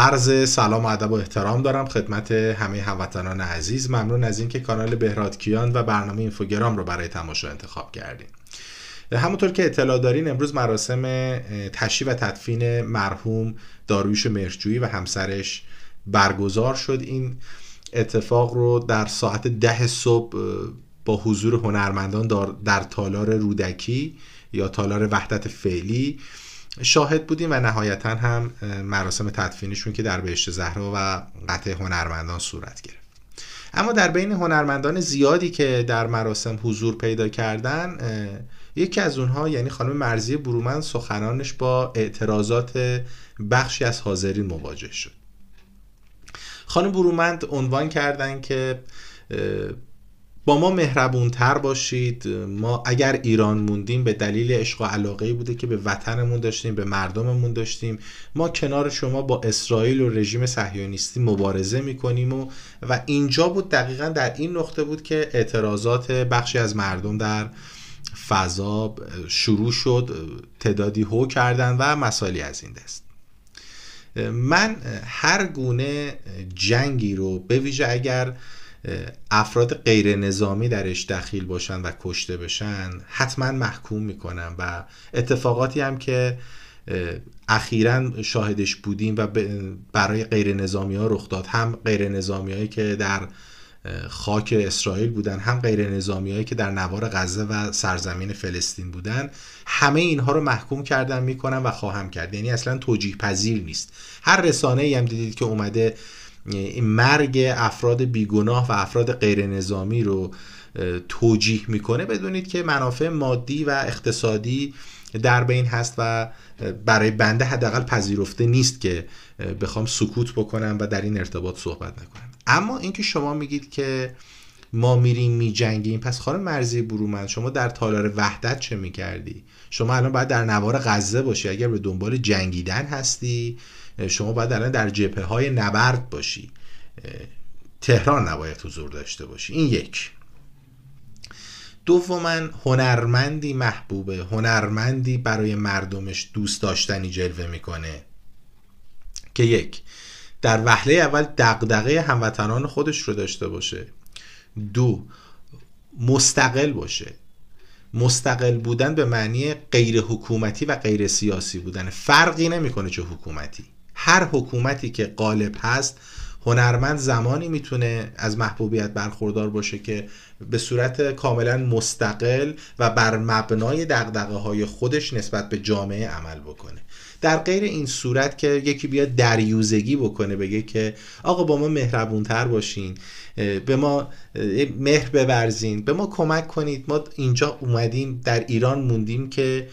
عرض سلام و ادب و احترام دارم خدمت همه هموطنان عزیز ممنون از اینکه کانال بهراد کیان و برنامه اینفوگرام رو برای تماشا انتخاب کردیم همونطور که اطلاع دارین امروز مراسم تشییع و تدفین مرحوم دارویش مرچویی و همسرش برگزار شد این اتفاق رو در ساعت ده صبح با حضور هنرمندان در تالار رودکی یا تالار وحدت فعلی شاهد بودیم و نهایتا هم مراسم تدفینشون که در بهشت زهرا و قطع هنرمندان صورت گرفت اما در بین هنرمندان زیادی که در مراسم حضور پیدا کردن یکی از اونها یعنی خانم مرزی برومند سخنانش با اعتراضات بخشی از حاضرین مواجه شد خانم برومند عنوان کردن که با ما مهربونتر باشید ما اگر ایران موندیم به دلیل عشق و علاقه بوده که به وطنمون داشتیم به مردممون داشتیم ما کنار شما با اسرائیل و رژیم صهیونیستی مبارزه میکنیم و و اینجا بود دقیقا در این نقطه بود که اعتراضات بخشی از مردم در فضا شروع شد تعدادی هو کردن و مسائلی از این دست من هر گونه جنگی رو به ویژه اگر افراد غیر نظامی درش دخیل باشن و کشته بشن حتما محکوم میکنم. و اتفاقاتی هم که اخیرا شاهدش بودیم و برای غیر نظامی ها رخ داد هم غیر نظامی هایی که در خاک اسرائیل بودن هم غیر نظامی هایی که در نوار غزه و سرزمین فلسطین بودن همه اینها رو محکوم کردن میکنم و خواهم کرد یعنی اصلا توجیه پذیر نیست هر رسانه ای هم دیدید که اومده این مرگ افراد بیگناه و افراد غیر نظامی رو توجیه میکنه بدونید که منافع مادی و اقتصادی در بین هست و برای بنده حداقل پذیرفته نیست که بخوام سکوت بکنم و در این ارتباط صحبت نکنم اما اینکه شما میگید که ما میریم میجنگیم پس خانم مرزی برومند شما در تالار وحدت چه میکردی شما الان باید در نوار غزه باشی اگر به دنبال جنگیدن هستی شما باید الان در جبهه های نبرد باشی تهران نباید حضور داشته باشی این یک دوما هنرمندی محبوبه هنرمندی برای مردمش دوست داشتنی جلوه میکنه که یک در وهله اول دقدقه هموطنان خودش رو داشته باشه دو مستقل باشه مستقل بودن به معنی غیر حکومتی و غیر سیاسی بودن فرقی نمیکنه چه حکومتی هر حکومتی که غالب هست هنرمند زمانی میتونه از محبوبیت برخوردار باشه که به صورت کاملا مستقل و بر مبنای دقدقه های خودش نسبت به جامعه عمل بکنه در غیر این صورت که یکی بیاد دریوزگی بکنه بگه که آقا با ما مهربونتر باشین به ما مهر ببرزین به ما کمک کنید ما اینجا اومدیم در ایران موندیم که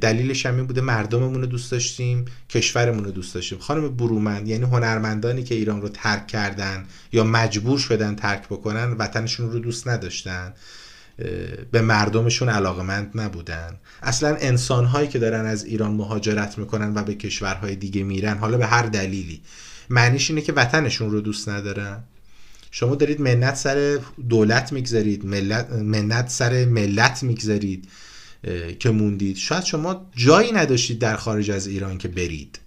دلیلش همین بوده مردممون رو دوست داشتیم کشورمون رو دوست داشتیم خانم برومند یعنی هنرمندانی که ایران رو ترک کردن یا مجبور شدن ترک بکنن وطنشون رو دوست نداشتن به مردمشون علاقمند نبودن اصلا انسانهایی که دارن از ایران مهاجرت میکنن و به کشورهای دیگه میرن حالا به هر دلیلی معنیش اینه که وطنشون رو دوست ندارن شما دارید منت سر دولت میگذارید منت سر ملت میگذارید که موندید شاید شما جایی نداشتید در خارج از ایران که برید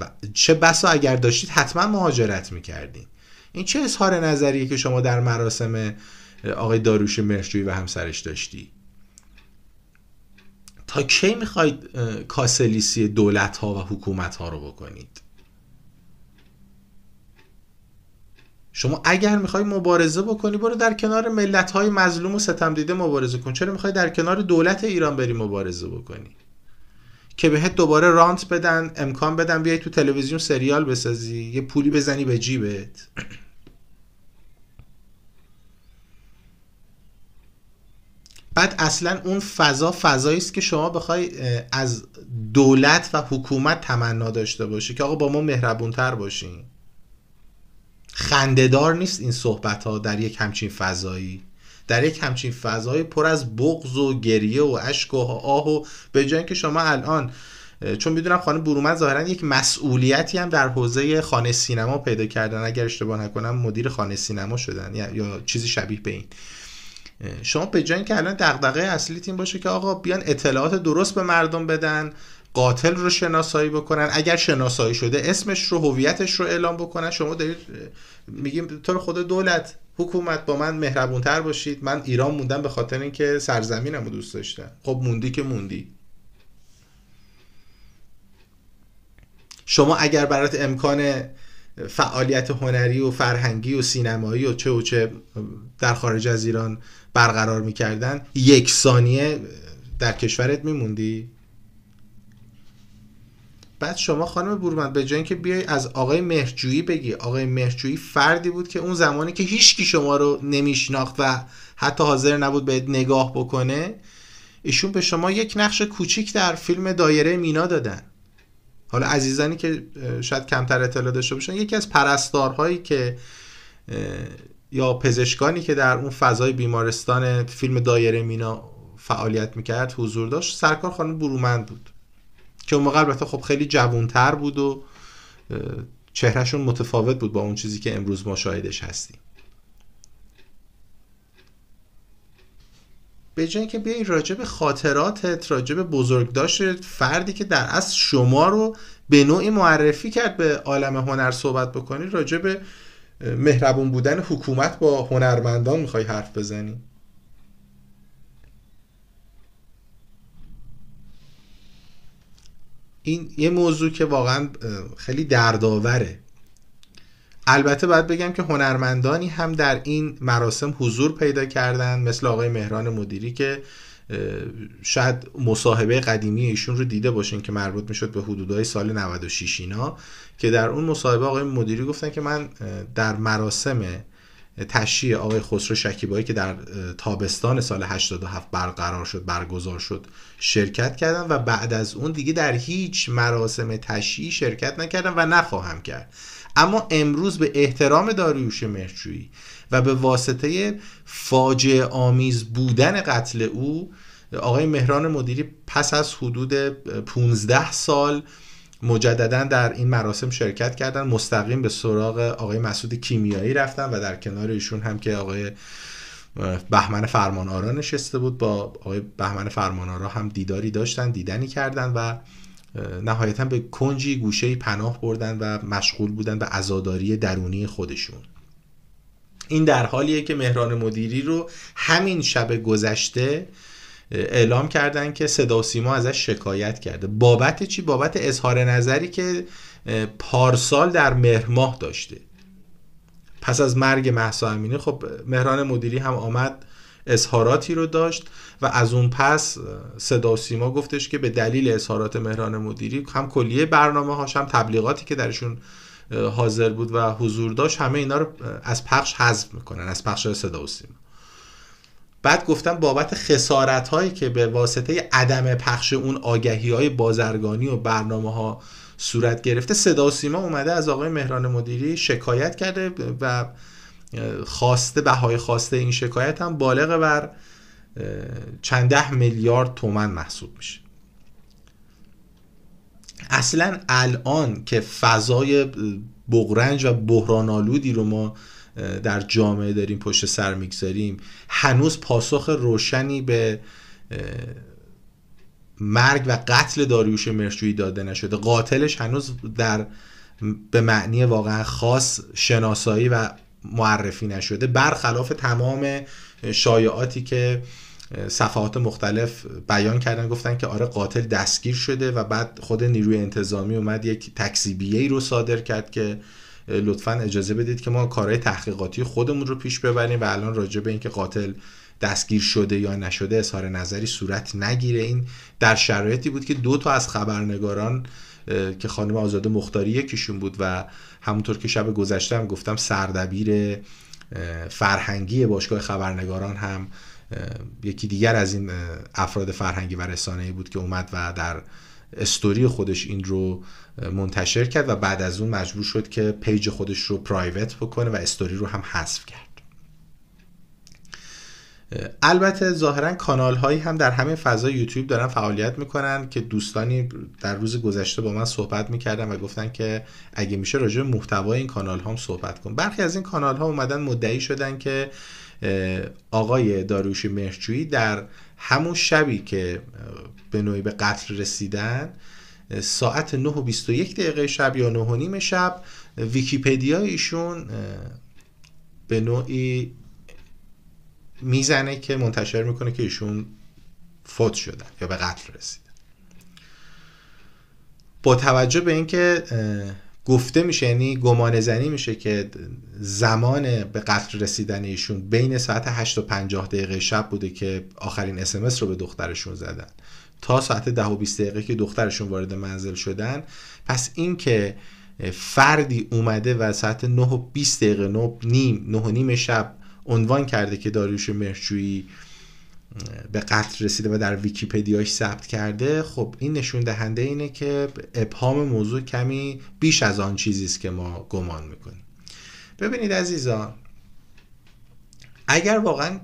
و چه بسا اگر داشتید حتما مهاجرت میکردین این چه اظهار نظریه که شما در مراسم آقای داروش مرچوی و همسرش داشتی تا کی میخواید کاسلیسی دولت ها و حکومت ها رو بکنید شما اگر میخوای مبارزه بکنی برو در کنار ملت های مظلوم و ستم دیده مبارزه کن چرا میخوای در کنار دولت ایران بری مبارزه بکنی که بهت دوباره رانت بدن امکان بدن بیای تو تلویزیون سریال بسازی یه پولی بزنی به جیبت بعد اصلا اون فضا فضایی است که شما بخوای از دولت و حکومت تمنا داشته باشی که آقا با ما مهربونتر باشین خندهدار نیست این صحبت ها در یک همچین فضایی در یک همچین فضایی پر از بغض و گریه و اشک و آه و به جای که شما الان چون میدونم خانم برومن ظاهرا یک مسئولیتی هم در حوزه خانه سینما پیدا کردن اگر اشتباه نکنم مدیر خانه سینما شدن یا, چیزی شبیه به این شما به جای که الان دغدغه اصلیت این باشه که آقا بیان اطلاعات درست به مردم بدن قاتل رو شناسایی بکنن اگر شناسایی شده اسمش رو هویتش رو اعلام بکنن شما دارید میگیم تو خود دولت حکومت با من مهربونتر باشید من ایران موندم به خاطر اینکه سرزمینم رو دوست داشتم خب موندی که موندی شما اگر برات امکان فعالیت هنری و فرهنگی و سینمایی و چه و چه در خارج از ایران برقرار میکردن یک ثانیه در کشورت میموندی بعد شما خانم بورمند به جای اینکه بیای از آقای مهرجویی بگی آقای مهرجویی فردی بود که اون زمانی که کی شما رو نمیشناخت و حتی حاضر نبود بهت نگاه بکنه ایشون به شما یک نقش کوچیک در فیلم دایره مینا دادن حالا عزیزانی که شاید کمتر اطلاع داشته باشن یکی از پرستارهایی که یا پزشکانی که در اون فضای بیمارستان فیلم دایره مینا فعالیت میکرد حضور داشت سرکار خانم برومند بود که اون موقع البته خب خیلی جوانتر بود و چهرهشون متفاوت بود با اون چیزی که امروز ما شاهدش هستیم به جای که بیای راجب خاطراتت راجب داشت فردی که در اصل شما رو به نوعی معرفی کرد به عالم هنر صحبت بکنی راجب مهربون بودن حکومت با هنرمندان میخوای حرف بزنی این یه موضوع که واقعا خیلی دردآوره البته باید بگم که هنرمندانی هم در این مراسم حضور پیدا کردن مثل آقای مهران مدیری که شاید مصاحبه قدیمی ایشون رو دیده باشین که مربوط میشد به حدودهای سال 96 اینا که در اون مصاحبه آقای مدیری گفتن که من در مراسم تشییع آقای خسرو شکیبایی که در تابستان سال 87 برقرار شد برگزار شد شرکت کردم و بعد از اون دیگه در هیچ مراسم تشییع شرکت نکردم و نخواهم کرد اما امروز به احترام داریوش مهرجویی و به واسطه فاجعه آمیز بودن قتل او آقای مهران مدیری پس از حدود 15 سال مجددا در این مراسم شرکت کردن مستقیم به سراغ آقای مسعود کیمیایی رفتن و در کنار ایشون هم که آقای بهمن فرمان آرا نشسته بود با آقای بهمن فرمان آرا هم دیداری داشتن دیدنی کردن و نهایتا به کنجی گوشه پناه بردن و مشغول بودن به ازاداری درونی خودشون این در حالیه که مهران مدیری رو همین شب گذشته اعلام کردن که صدا و سیما ازش شکایت کرده بابت چی بابت اظهار نظری که پارسال در مهر داشته پس از مرگ محسا امینی خب مهران مدیری هم آمد اظهاراتی رو داشت و از اون پس صدا و سیما گفتش که به دلیل اظهارات مهران مدیری هم کلیه برنامه هاش هم تبلیغاتی که درشون حاضر بود و حضور داشت همه اینا رو از پخش حذف میکنن از پخش صدا و سیما بعد گفتم بابت خسارت هایی که به واسطه عدم پخش اون آگهی های بازرگانی و برنامه ها صورت گرفته صدا سیما اومده از آقای مهران مدیری شکایت کرده و خواسته بهای خواسته این شکایت هم بالغ بر چند ده میلیارد تومن محسوب میشه اصلا الان که فضای بغرنج و بحران آلودی رو ما در جامعه داریم پشت سر میگذاریم هنوز پاسخ روشنی به مرگ و قتل داریوش مرجویی داده نشده قاتلش هنوز در به معنی واقعا خاص شناسایی و معرفی نشده برخلاف تمام شایعاتی که صفحات مختلف بیان کردن گفتن که آره قاتل دستگیر شده و بعد خود نیروی انتظامی اومد یک تکذیبیه ای رو صادر کرد که لطفا اجازه بدید که ما کارهای تحقیقاتی خودمون رو پیش ببریم و الان راجع به اینکه قاتل دستگیر شده یا نشده اظهار نظری صورت نگیره این در شرایطی بود که دو تا از خبرنگاران که خانم آزاده مختاری یکیشون بود و همونطور که شب گذشته هم گفتم سردبیر فرهنگی باشگاه خبرنگاران هم یکی دیگر از این افراد فرهنگی و رسانه‌ای بود که اومد و در استوری خودش این رو منتشر کرد و بعد از اون مجبور شد که پیج خودش رو پرایوت بکنه و استوری رو هم حذف کرد البته ظاهرا کانال هایی هم در همین فضای یوتیوب دارن فعالیت میکنن که دوستانی در روز گذشته با من صحبت میکردن و گفتن که اگه میشه راجع به محتوای این کانال ها هم صحبت کن برخی از این کانال ها اومدن مدعی شدن که آقای داروشی مرچویی در همون شبی که به نوعی به قتل رسیدن ساعت 9 و 21 دقیقه شب یا 9 و نیم شب ویکیپدیا ایشون به نوعی میزنه که منتشر میکنه که ایشون فوت شدن یا به قتل رسیدن با توجه به اینکه گفته میشه یعنی گمان زنی میشه که زمان به قتل رسیدن ایشون بین ساعت 8 و 50 دقیقه شب بوده که آخرین اسمس رو به دخترشون زدن تا ساعت 10 و 20 دقیقه که دخترشون وارد منزل شدن پس این که فردی اومده و ساعت 9 و 20 دقیقه 9 نیم 9 و نیم شب عنوان کرده که داریوش مرچویی به قتل رسیده و در ویکیپدیاش ثبت کرده خب این نشون دهنده اینه که ابهام موضوع کمی بیش از آن چیزی است که ما گمان میکنیم ببینید عزیزان اگر واقعا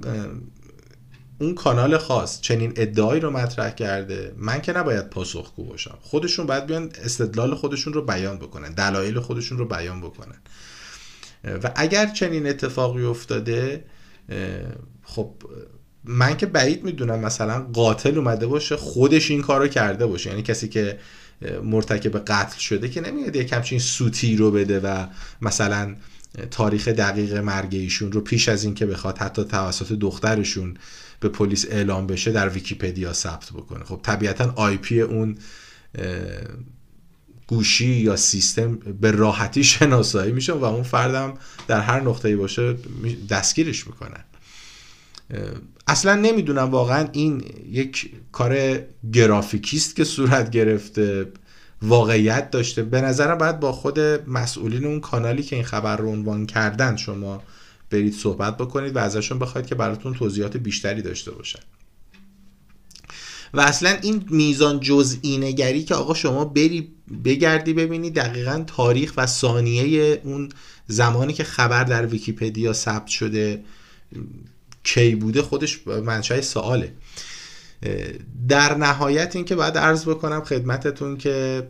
اون کانال خاص چنین ادعایی رو مطرح کرده من که نباید پاسخگو باشم خودشون باید بیان استدلال خودشون رو بیان بکنن دلایل خودشون رو بیان بکنن و اگر چنین اتفاقی افتاده خب من که بعید میدونم مثلا قاتل اومده باشه خودش این کارو کرده باشه یعنی کسی که مرتکب قتل شده که نمیاد یک همچین سوتی رو بده و مثلا تاریخ دقیق مرگ ایشون رو پیش از اینکه بخواد حتی توسط دخترشون به پلیس اعلام بشه در ویکیپدیا ثبت بکنه خب طبیعتا آی پی اون گوشی یا سیستم به راحتی شناسایی میشه و اون فردم در هر نقطه‌ای باشه دستگیرش میکنن اصلا نمیدونم واقعا این یک کار گرافیکیست که صورت گرفته واقعیت داشته به نظرم باید با خود مسئولین اون کانالی که این خبر رو عنوان کردن شما برید صحبت بکنید و ازشون بخواید که براتون توضیحات بیشتری داشته باشن و اصلا این میزان جزئی که آقا شما بری بگردی ببینی دقیقا تاریخ و ثانیه اون زمانی که خبر در ویکیپدیا ثبت شده کی بوده خودش منشأ سواله در نهایت اینکه باید عرض بکنم خدمتتون که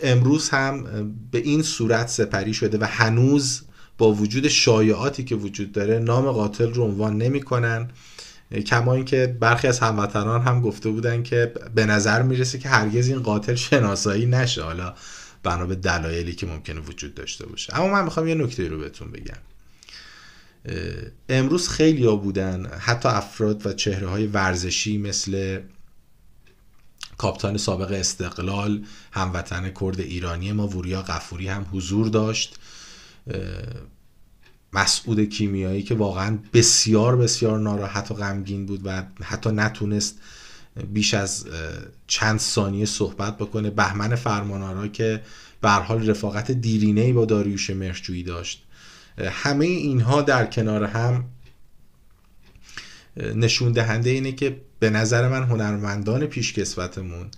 امروز هم به این صورت سپری شده و هنوز با وجود شایعاتی که وجود داره نام قاتل رو عنوان نمیکنن کما اینکه برخی از هموطنان هم گفته بودن که به نظر میرسه که هرگز این قاتل شناسایی نشه حالا بنا به دلایلی که ممکنه وجود داشته باشه اما من میخوام یه نکته رو بهتون بگم امروز خیلی ها بودن حتی افراد و چهره های ورزشی مثل کاپتان سابق استقلال هموطن کرد ایرانی ما وریا قفوری هم حضور داشت مسعود کیمیایی که واقعا بسیار بسیار ناراحت و غمگین بود و حتی نتونست بیش از چند ثانیه صحبت بکنه بهمن فرمانارا که به حال رفاقت دیرینه با داریوش مرجویی داشت همه اینها در کنار هم نشون دهنده اینه که به نظر من هنرمندان پیشکسوتمون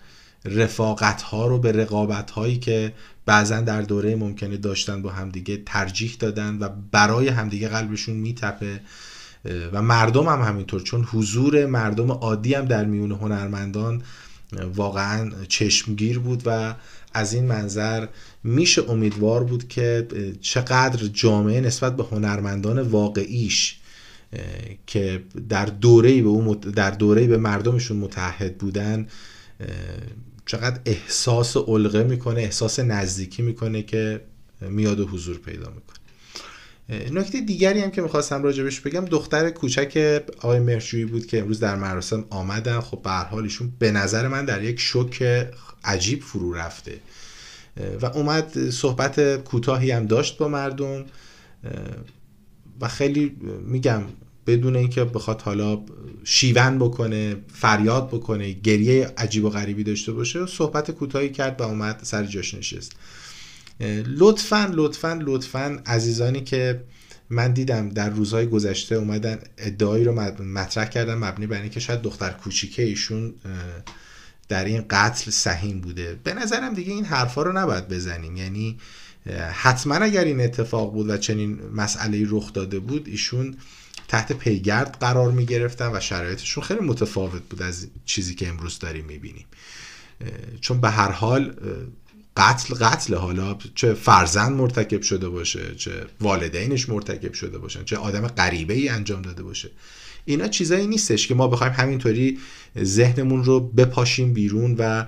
رفاقت ها رو به رقابت هایی که بعضا در دوره ممکنه داشتن با همدیگه ترجیح دادن و برای همدیگه قلبشون میتپه و مردم هم همینطور چون حضور مردم عادی هم در میون هنرمندان واقعا چشمگیر بود و از این منظر میشه امیدوار بود که چقدر جامعه نسبت به هنرمندان واقعیش که در دوره به در به مردمشون متحد بودن چقدر احساس علقه میکنه احساس نزدیکی میکنه که میاد و حضور پیدا میکنه نکته دیگری هم که میخواستم راجبش بگم دختر کوچک آقای مرجویی بود که امروز در مراسم آمدن خب به ایشون به نظر من در یک شک عجیب فرو رفته و اومد صحبت کوتاهی هم داشت با مردم و خیلی میگم بدون اینکه بخواد حالا شیون بکنه فریاد بکنه گریه عجیب و غریبی داشته باشه صحبت کوتاهی کرد و اومد سر جاش نشست لطفا لطفا لطفا عزیزانی که من دیدم در روزهای گذشته اومدن ادعایی رو مطرح کردن مبنی بر اینکه شاید دختر کوچیکه ایشون در این قتل سهیم بوده به نظرم دیگه این حرفا رو نباید بزنیم یعنی حتما اگر این اتفاق بود و چنین مسئله رخ داده بود ایشون تحت پیگرد قرار می گرفتن و شرایطشون خیلی متفاوت بود از چیزی که امروز داریم می بینیم چون به هر حال قتل قتل حالا چه فرزند مرتکب شده باشه چه والدینش مرتکب شده باشن چه آدم غریبه ای انجام داده باشه اینا چیزایی نیستش که ما بخوایم همینطوری ذهنمون رو بپاشیم بیرون و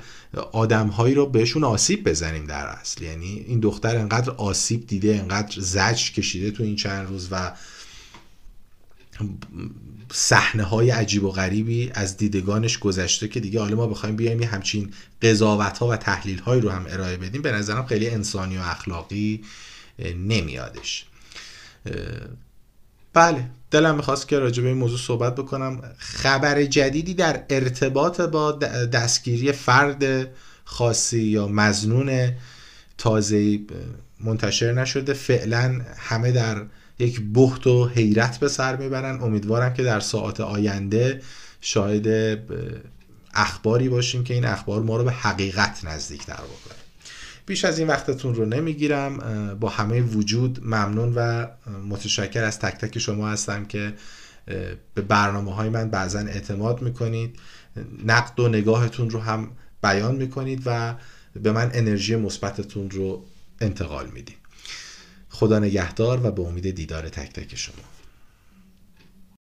آدمهایی رو بهشون آسیب بزنیم در اصل یعنی این دختر انقدر آسیب دیده انقدر زج کشیده تو این چند روز و صحنه های عجیب و غریبی از دیدگانش گذشته که دیگه حالا ما بخوایم بیایم یه همچین قضاوت ها و تحلیل هایی رو هم ارائه بدیم به نظرم خیلی انسانی و اخلاقی نمیادش بله دلم میخواست که راجع به این موضوع صحبت بکنم خبر جدیدی در ارتباط با دستگیری فرد خاصی یا مزنون تازه منتشر نشده فعلا همه در یک بحت و حیرت به سر میبرن امیدوارم که در ساعات آینده شاهد اخباری باشیم که این اخبار ما رو به حقیقت در بکنه بیش از این وقتتون رو نمیگیرم با همه وجود ممنون و متشکر از تک تک شما هستم که به برنامه های من بعضا اعتماد میکنید نقد و نگاهتون رو هم بیان میکنید و به من انرژی مثبتتون رو انتقال میدید خدا نگهدار و به امید دیدار تک تک شما